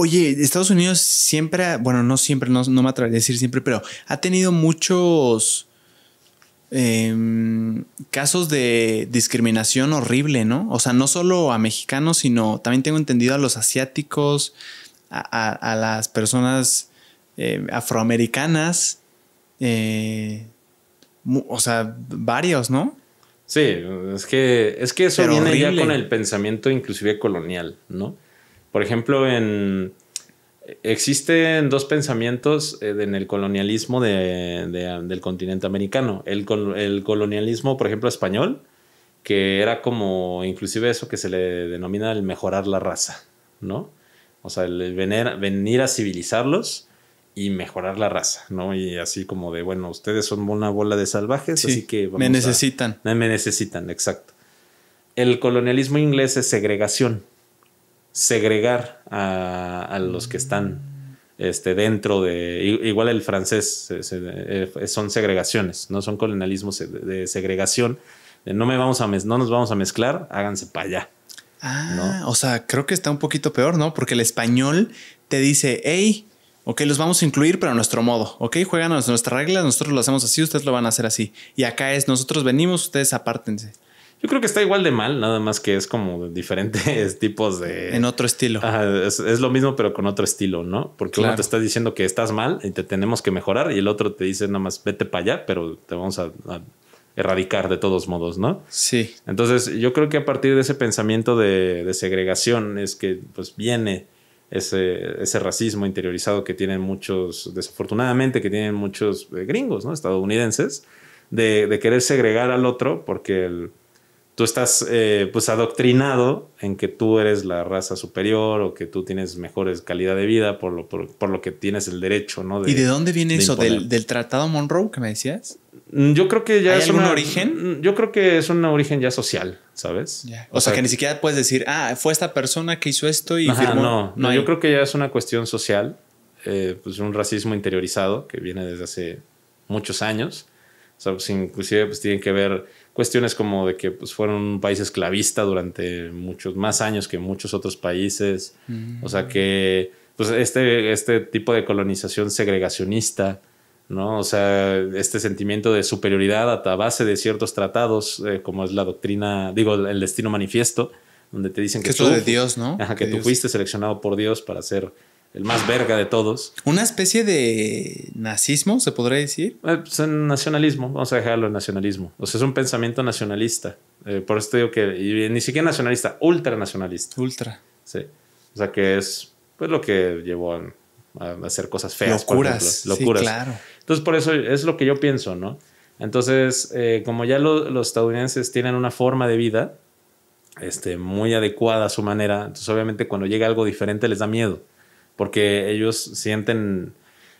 Oye, Estados Unidos siempre, bueno, no siempre, no, me atrevería a decir siempre, pero ha tenido muchos em, casos de discriminación horrible, ¿no? O sea, no solo a mexicanos, sino también tengo entendido a los asiáticos, a, las personas em, afroamericanas, eh, o sea, varios, ¿no? Sí, es que, es que eso ya con el pensamiento inclusive colonial, ¿no? Por ejemplo, en, existen dos pensamientos eh, en el colonialismo del continente americano. El, colonialismo, por ejemplo, español, que era como inclusive eso que se le denomina el mejorar la raza, ¿no? O sea, el venir, a civilizarlos y mejorar la raza, ¿no? Y así como de, bueno, ustedes son una bola de salvajes, así que... me necesitan. me necesitan, exacto. El colonialismo inglés es segregación segregar a, los que están este, dentro de... Igual el francés eh, son segregaciones, no son colonialismos de segregación. No, me vamos a no nos vamos a mezclar, háganse para allá. Ah, o sea, creo que está un poquito peor, ¿no? Porque el español te dice, hey, ok, los vamos a incluir, pero a nuestro modo, ok, juegan a nuestras reglas, nosotros lo hacemos así, ustedes lo van a hacer así. Y acá es, nosotros venimos, ustedes apártense. Yo creo que está igual de mal, nada más que es como diferentes tipos de. En otro estilo. es, lo mismo, pero con otro estilo, ¿no? Porque uno te está diciendo que estás mal y te tenemos que mejorar, y el otro te dice nada más vete para allá, pero te vamos a, erradicar de todos modos, ¿no? Sí. Entonces, yo creo que a partir de ese pensamiento de, segregación es que pues viene ese, ese racismo interiorizado que tienen muchos, desafortunadamente, que tienen muchos eh, gringos, ¿no? Estadounidenses, de, de querer segregar al otro porque el tú estás eh, pues adoctrinado en que tú eres la raza superior o que tú tienes mejores calidad de vida por lo, por, lo que tienes el derecho, ¿no? ¿Y de dónde viene eso? ¿Del, Tratado Monroe que me decías? Mm, yo creo que ya es un origen. Mm, yo creo que es un origen ya social, ¿sabes? O, sea, que ni siquiera puedes decir, ah, fue esta persona que hizo esto y No, no, yo creo que ya es una cuestión social, eh, pues un racismo interiorizado que viene desde hace muchos años. O sea, pues, inclusive pues tienen que ver cuestiones como de que pues, fueron un país esclavista durante muchos más años que muchos otros países. O sea mm. que pues, este, este tipo de colonización segregacionista, ¿no? O sea, este sentimiento de superioridad a base de ciertos tratados, eh, como es la doctrina, digo, el destino manifiesto, donde te dicen que, que tú, de Dios, ¿no? que tú fuiste seleccionado por Dios para ser el más verga de todos. Una especie de nazismo, se podría decir. Eh, pues, nacionalismo, vamos a dejarlo en nacionalismo. O sea, es un pensamiento nacionalista. Eh, por esto digo que ni siquiera nacionalista, ultranacionalista. Ultra. Sí. O sea, que es pues lo que llevó a, hacer cosas feas. Locuras. Locuras. claro. Entonces, por eso es lo que yo pienso, ¿no? Entonces, eh, como ya los estadounidenses tienen una forma de vida este, muy adecuada a su manera, entonces obviamente cuando llega algo diferente les da miedo porque ellos sienten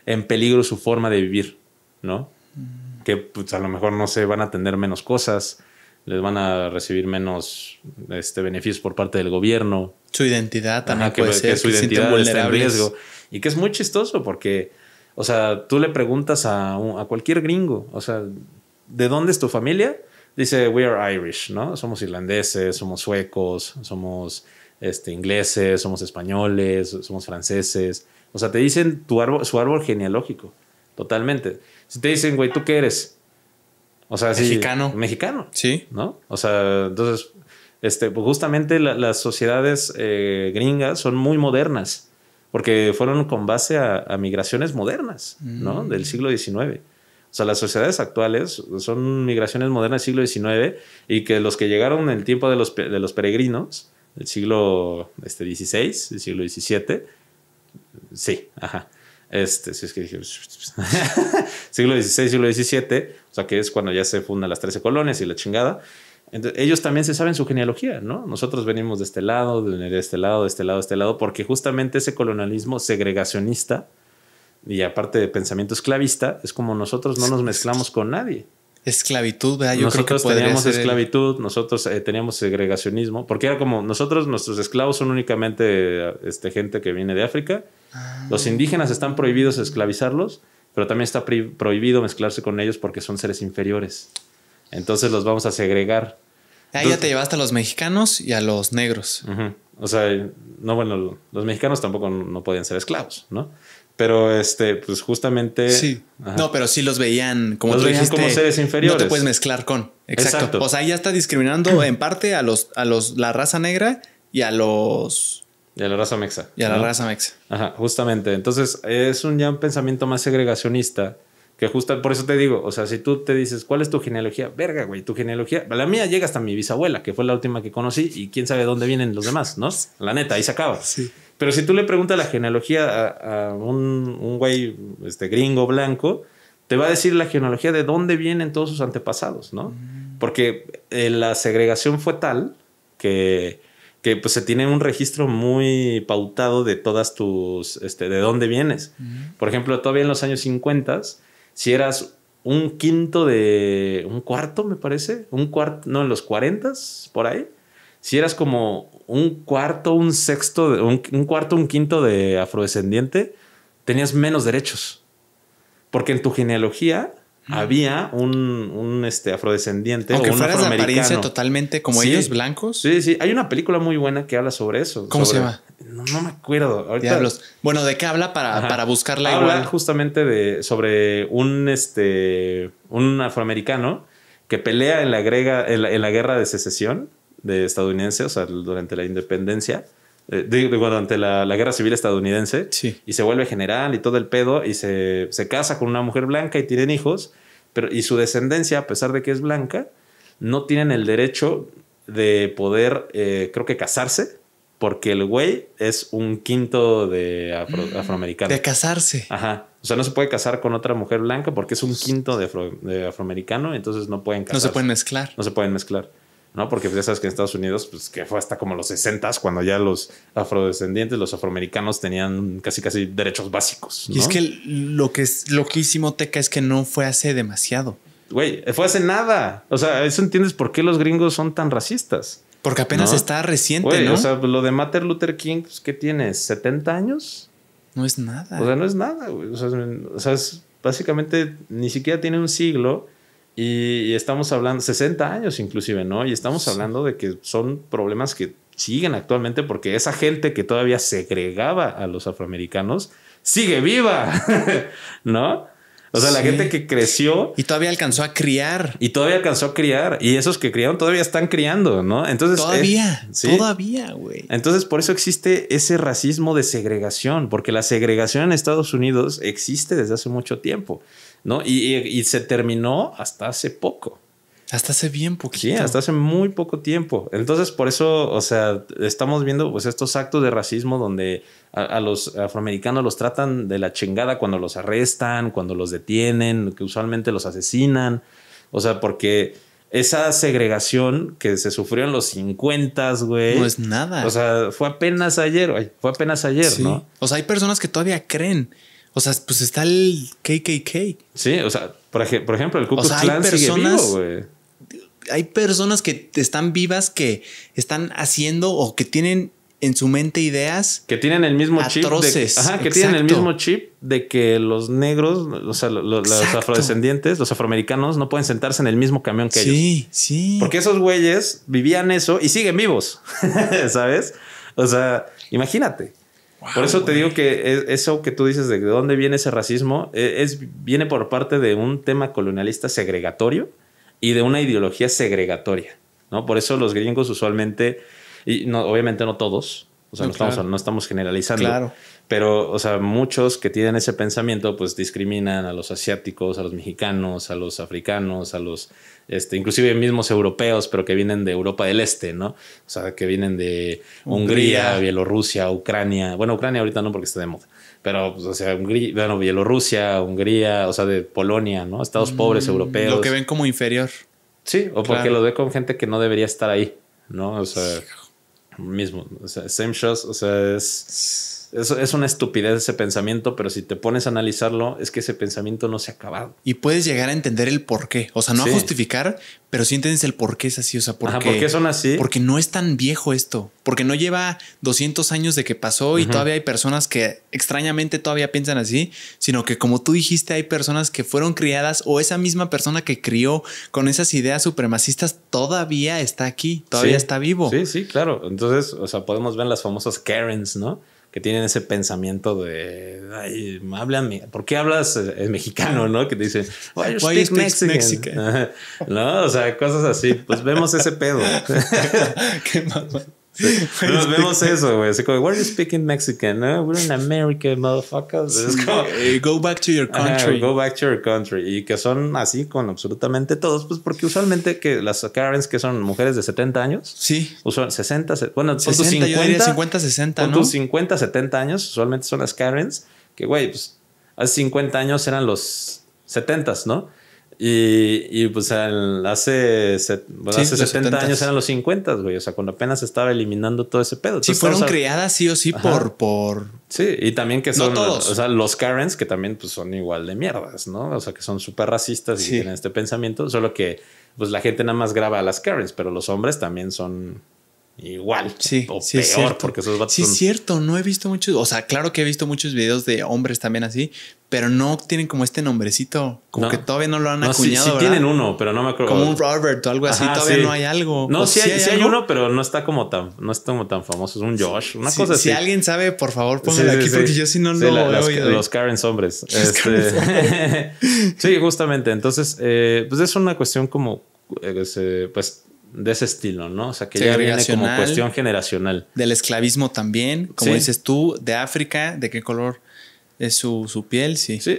en peligro su forma de vivir, ¿no? Mm. Que pues, a lo mejor no se van a atender menos cosas, les van a recibir menos este, beneficios por parte del gobierno. Su identidad también puede ser. Que su en riesgo. Y que es muy chistoso porque, o sea, tú le preguntas a, a cualquier gringo, o sea, ¿de dónde es tu familia? Dice, we are Irish, ¿no? Somos irlandeses, somos suecos, somos este, ingleses, somos españoles, somos franceses. O sea, te dicen tu árbol, su árbol genealógico, totalmente. Si te dicen, güey, ¿tú qué eres? O sea, mexicano. mexicano. Sí. ¿No? O sea, entonces, este, pues, justamente las sociedades eh, gringas son muy modernas, porque fueron con base a, migraciones modernas, ¿no? Mm. Del siglo XIX. O sea, las sociedades actuales son migraciones modernas del siglo XIX y que los que llegaron en el tiempo de los, de los peregrinos, el siglo este, XVI, el siglo XVII. Sí, ajá. Este, si es que dije, siglo XVI, siglo XVII, o sea que es cuando ya se fundan las 13 colonias y la chingada. ellos también se saben su genealogía, ¿no? Nosotros venimos de este lado, de este lado, de este lado, de este lado, porque justamente ese colonialismo segregacionista y aparte de pensamiento esclavista, es como nosotros no nos mezclamos con nadie esclavitud, Yo nosotros creo teníamos esclavitud, nosotros eh, teníamos segregacionismo, porque era como nosotros, nuestros esclavos son únicamente este, gente que viene de África. Ah. Los indígenas están prohibidos esclavizarlos, pero también está prohibido mezclarse con ellos porque son seres inferiores. Entonces los vamos a segregar. Ahí ya te llevaste a los mexicanos y a los negros. O sea, no, bueno, los mexicanos tampoco no podían ser esclavos, ¿no? Pero este, pues justamente. Sí. No, pero sí los veían como los como seres inferiores. No te puedes mezclar con. Exacto. O sea, ya está discriminando en parte a los, a los, la raza negra y a los. Y a la raza mexa. Y a la raza mexa. Ajá, justamente. Entonces, es un ya un pensamiento más segregacionista. Que justo por eso te digo, o sea, si tú te dices, ¿cuál es tu genealogía? Verga, güey, tu genealogía. La mía llega hasta mi bisabuela, que fue la última que conocí, y quién sabe dónde vienen los demás, ¿no? La neta, ahí se acaba. Sí. Pero si tú le preguntas la genealogía a, un, un, güey este, gringo blanco, te va a decir la genealogía de dónde vienen todos sus antepasados, ¿no? Mm. Porque eh, la segregación fue tal que, que pues, se tiene un registro muy pautado de todas tus, este, de dónde vienes. Mm. Por ejemplo, todavía en los años 50, si eras un quinto de, un cuarto, me parece, un cuarto, no, en los 40, por ahí, si eras como un cuarto, un sexto, un, un cuarto, un quinto de afrodescendiente, tenías menos derechos. Porque en tu genealogía había un, este, afrodescendiente o un fueras de totalmente como ellos, blancos. Sí, sí. Hay una película muy buena que habla sobre eso. ¿Cómo se llama? No, me acuerdo. Bueno, ¿de qué habla para, buscar para buscarla habla justamente de, sobre este, un, afroamericano que pelea en la guerra de secesión de estadounidense, o sea, durante la independencia, eh, durante la, guerra civil estadounidense, y se vuelve general y todo el pedo, y se, casa con una mujer blanca y tienen hijos, pero, y su descendencia, a pesar de que es blanca, no tienen el derecho de poder, eh, creo que casarse, porque el güey es un quinto de mm, afroamericano. De casarse. Ajá. O sea, no se puede casar con otra mujer blanca porque es un quinto de afroamericano, entonces no pueden casarse. No se pueden mezclar. No se pueden mezclar. ¿no? Porque pues, ya sabes que en Estados Unidos, pues que fue hasta como los 60 cuando ya los afrodescendientes, los afroamericanos tenían casi casi derechos básicos. Y es que lo que es loquísimo, Teca, es que no fue hace demasiado. Güey, fue hace nada. O sea, eso entiendes por qué los gringos son tan racistas. Porque apenas está reciente, O sea, lo de Martin Luther King, pues, ¿qué tienes? ¿70 años? No es nada. O sea, no es nada, O sea, o sea es, básicamente ni siquiera tiene un siglo y, estamos hablando, 60 años inclusive, ¿no? Y estamos hablando de que son problemas que siguen actualmente porque esa gente que todavía segregaba a los afroamericanos sigue viva, ¿no? O sea, la gente que creció. Y todavía alcanzó a criar. Y todavía alcanzó a criar. Y esos que criaron todavía están criando, ¿no? Entonces. Todavía. Eh, todavía, güey. Entonces, por eso existe ese racismo de segregación, porque la segregación en Estados Unidos existe desde hace mucho tiempo. ¿no? Y, se terminó hasta hace poco. Hasta hace bien poquito. Sí, hasta hace muy poco tiempo. Entonces, por eso, o sea, estamos viendo pues estos actos de racismo donde a, los afroamericanos los tratan de la chingada cuando los arrestan, cuando los detienen, que usualmente los asesinan. O sea, porque esa segregación que se sufrió en los 50, güey. No es nada. O sea, fue apenas ayer, Fue apenas ayer, ¿no? O sea, hay personas que todavía creen o sea, pues está el KKK. Sí, o sea, por, ejemplo, el Ku Klux Klan sigue vivo, güey. Hay personas que están vivas, que están haciendo o que tienen en su mente ideas que tienen el mismo chip que tienen el mismo chip de que los negros, o sea, los, afrodescendientes, los afroamericanos no pueden sentarse en el mismo camión que ellos. Sí, sí. Porque esos güeyes vivían eso y siguen vivos. ¿Sabes? O sea, imagínate por eso te digo que eso que tú dices de dónde viene ese racismo e, es, viene por parte de un tema colonialista segregatorio y de una ideología segregatoria, ¿no? Por eso los gringos usualmente, y obviamente no todos, o sea, no, estamos, no estamos generalizando. Pero, o sea, muchos que tienen ese pensamiento, pues discriminan a los asiáticos, a los mexicanos, a los africanos, a los, este, inclusive mismos europeos, pero que vienen de Europa del Este, ¿no? O sea, que vienen de Hungría, Bielorrusia, Ucrania. Bueno, Ucrania ahorita no porque está de moda. Pero, pues, o sea, Hungría, bueno, Bielorrusia, Hungría, o sea, de Polonia, ¿no? Estados mm. pobres europeos. Lo que ven como inferior. Sí, o porque lo ve con gente que no debería estar ahí, ¿no? O sea mismo. O sea, Same Shots, o sea, es es, es, una estupidez ese pensamiento, pero si te pones a analizarlo, es que ese pensamiento no se ha acabado. Y puedes llegar a entender el por qué. O sea, no a justificar, pero sí entiendes el por qué es así. O sea, porque, por qué, son así. Porque no es tan viejo esto. Porque no lleva 200 años de que pasó y todavía hay personas que extrañamente todavía piensan así, sino que como tú dijiste, hay personas que fueron criadas o esa misma persona que crió con esas ideas supremacistas todavía está aquí, todavía está vivo. Sí, sí, claro. Entonces, o sea, podemos ver las famosas Karens, ¿no? tienen ese pensamiento de, ay, habla ¿por qué hablas es eh, mexicano, no? Que te dicen, why you no, o sea, cosas así. Pues vemos ese pedo. qué mamá nos este vemos eso, güey. Así como, why are you speaking Mexican? No, we're in America, motherfuckers. Es eh, go back to your country. go back to your country. Y que son así con absolutamente todos, pues porque usualmente que las Karens que son mujeres de 70 años. Sí. usan 60, bueno, 60, 50, 50, 60, ¿no? 50, 70 años usualmente son las Karens que, güey, pues hace 50 años eran los 70, ¿no? Y, y pues hace, hace 70 años eran los 50, güey. O sea, cuando apenas estaba eliminando todo ese pedo. Sí, fueron creadas sí o sí por, por. Sí, y también que son. O sea, los Karens que también pues, son igual de mierdas, ¿no? O sea, que son súper racistas y tienen este pensamiento. Solo que pues la gente nada más graba a las Karens, pero los hombres también son igual sí, o peor porque esos Sí, es cierto, no he visto muchos, o sea, claro que he visto muchos videos de hombres también así, pero no tienen como este nombrecito, como que todavía no lo han acuñado. Sí, tienen uno, pero no me acuerdo. Como un Robert o algo así, todavía no hay algo. No, sí, hay, uno, pero no está como tan, no está como tan famoso, es un Josh, una cosa así. Si alguien sabe, por favor, póngalo aquí porque yo sí no lo veo Los Karens hombres. Este. sí, justamente. Entonces, eh, pues es una cuestión como, eh, pues de ese estilo, ¿no? O sea, que ya viene como cuestión generacional. Del esclavismo también, como dices tú, de África, de qué color es su, su piel, Sí,